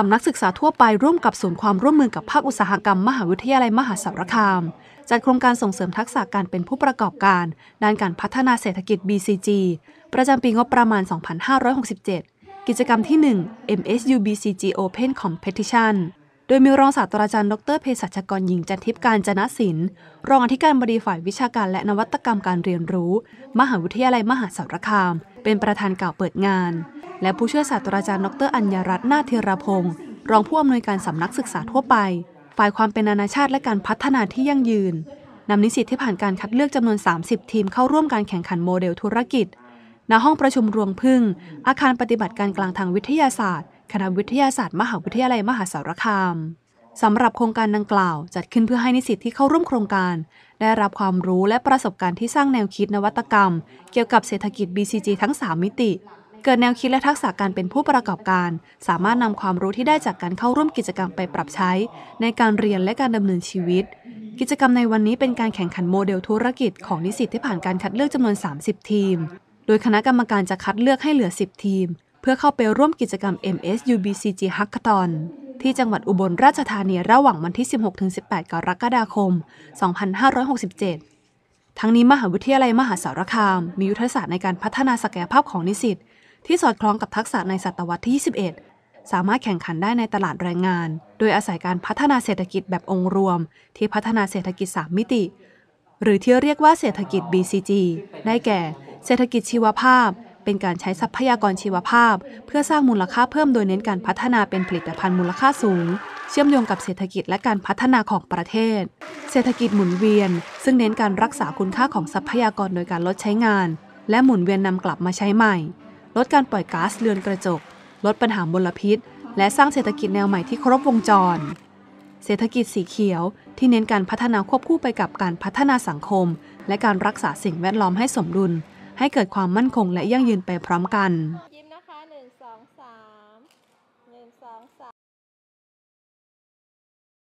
สำนักศึกษาทั่วไปร่วมกับศูนย์ความร่วมมือกับภาคอุตสาหกรรมมหาวิทยาลัยมหาสารคาม จัดโครงการส่งเสริมทักษะการเป็นผู้ประกอบการ ด้านการพัฒนาเศรษฐกิจ BCG ประจำปีงบประมาณ 2567 กิจกรรมที่ 1 MSU BCG Open Competition โดยมีรองศาสตราจารย์ดรเภสัชกรหญิงจันทิพย์การจนะศิลป์รองอธิการบดีฝ่ายวิชาการและนวัตกรรมการเรียนรู้ มหาวิทยาลัยมหาสารคาม เป็นประธานกล่าวเปิดงานและผู้ช่วยศาสตราจารย์ดรอัญญรัตน์นาเทรพงศ์รองผู้อำนวยการสำนักศึกษาทั่วไป ฝ่ายความเป็นนานาชาติและการพัฒนาที่ยั่งยืนนำนิสิตที่ผ่านการคัดเลือกจำนวน 30 ทีมเข้าร่วมการแข่งขันโมเดลธุรกิจณห้องประชุมรวงพึ่ง อาคารปฏิบัติการกลางทางวิทยาศาสตร์ คณะวิทยาศาสตร์ มหาวิทยาลัยมหาสารคามสำหรับโครงการดังกล่าว จัดขึ้นเพื่อให้นิสิตที่เข้าร่วมโครงการ ได้รับความรู้และประสบการณ์ที่สร้างแนวคิดนวัตกรรม เกี่ยวกับเศรษฐกิจ BCG ทั้ง 3 มิติเกิดแนวคิดและทักษะการเป็นผู้ประกอบการ สามารถนำความรู้ที่ได้จากการเข้าร่วมกิจกรรมไปปรับใช้ ในการเรียนและการดำเนินชีวิต กิจกรรมในวันนี้เป็นการแข่งขันโมเดลธุรกิจของนิสิตที่ผ่านการคัดเลือก จำนวน 30 ทีม โดยคณะกรรมการจะคัดเลือกให้เหลือ 10 ทีม เพื่อเข้าไปร่วมกิจกรรม MSUBCG Hackathon ที่จังหวัดอุบลราชธานีระหว่างวันที่ 16-18 กรกฎาคม 2567 ทั้งนี้มหาวิทยาลัยมหาสารคาม มียุทธศาสตร์ในการพัฒนาศักยภาพของนิสิตที่สอดคล้องกับทักษะในศตวรรษที่ 21 สามารถแข่งขันได้ในตลาดแรงงาน โดยอาศัยการพัฒนาเศรษฐกิจแบบองค์รวม ที่พัฒนาเศรษฐกิจ3มิติ หรือที่เรียกว่าเศรษฐกิจ BCG ได้แก่ เศรษฐกิจชีวภาพเป็นการใช้ทรัพยากรชีวภาพ เพื่อสร้างมูลค่าเพิ่มโดยเน้นการพัฒนาเป็นผลิตภัณฑ์มูลค่าสูง เชื่อมโยงกับเศรษฐกิจและการพัฒนาของประเทศ เศรษฐกิจหมุนเวียน ซึ่งเน้นการรักษาคุณค่าของทรัพยากรโดยการลดใช้งาน และหมุนเวียนนำกลับมาใช้ใหม่ลดการปล่อยก๊าซเรือนกระจก ลดปัญหามลพิษ และสร้างเศรษฐกิจแนวใหม่ที่ครบวงจร เศรษฐกิจสีเขียวที่เน้นการพัฒนาควบคู่ไปกับการพัฒนาสังคม และการรักษาสิ่งแวดล้อมให้สมดุล ให้เกิดความมั่นคงและยั่งยืนไปพร้อมกัน